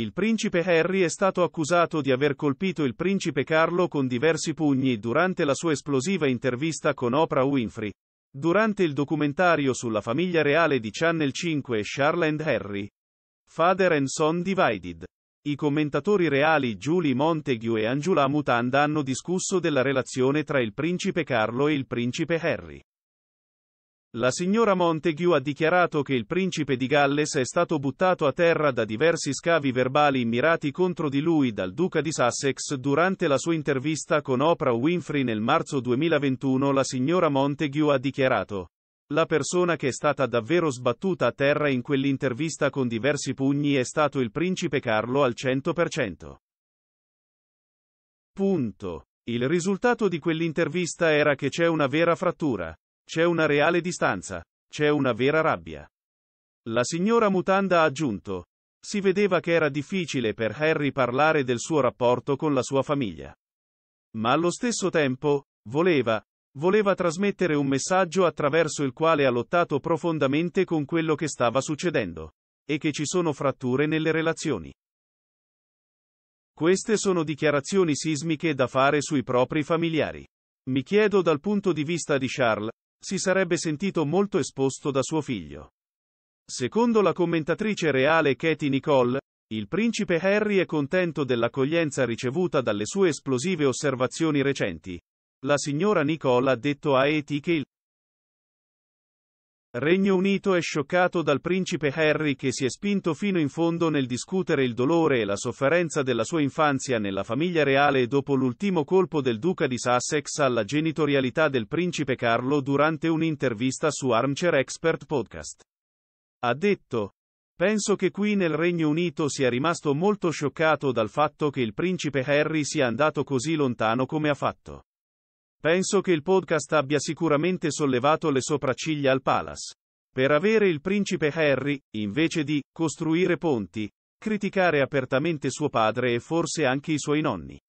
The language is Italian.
Il principe Harry è stato accusato di aver colpito il principe Carlo con diversi pugni durante la sua esplosiva intervista con Oprah Winfrey. Durante il documentario sulla famiglia reale di Channel 5 Charles and Harry. Father and Son Divided. I commentatori reali Julie Montague e Angela Mutanda hanno discusso della relazione tra il principe Carlo e il principe Harry. La signora Montague ha dichiarato che il principe di Galles è stato buttato a terra da diversi scavi verbali mirati contro di lui dal duca di Sussex durante la sua intervista con Oprah Winfrey nel marzo 2021. La signora Montague ha dichiarato. La persona che è stata davvero sbattuta a terra in quell'intervista con diversi pugni è stato il principe Carlo al 100%. Punto. Il risultato di quell'intervista era che c'è una vera frattura. C'è una reale distanza. C'è una vera rabbia. La signora Mutanda ha aggiunto. Si vedeva che era difficile per Harry parlare del suo rapporto con la sua famiglia. Ma allo stesso tempo, voleva, voleva trasmettere un messaggio attraverso il quale ha lottato profondamente con quello che stava succedendo. E che ci sono fratture nelle relazioni. Queste sono dichiarazioni sismiche da fare sui propri familiari. Mi chiedo dal punto di vista di Charles, si sarebbe sentito molto esposto da suo figlio. Secondo la commentatrice reale Katie Nicole, il principe Harry è contento dell'accoglienza ricevuta dalle sue esplosive osservazioni recenti. La signora Nicole ha detto a Eti che il Regno Unito è scioccato dal principe Harry che si è spinto fino in fondo nel discutere il dolore e la sofferenza della sua infanzia nella famiglia reale dopo l'ultimo colpo del duca di Sussex alla genitorialità del principe Carlo durante un'intervista su Armchair Expert Podcast. Ha detto, Penso che qui nel Regno Unito sia rimasto molto scioccato dal fatto che il principe Harry sia andato così lontano come ha fatto. Penso che il podcast abbia sicuramente sollevato le sopracciglia al Palace. Per avere il principe Harry, invece di costruire ponti, criticare apertamente suo padre e forse anche i suoi nonni.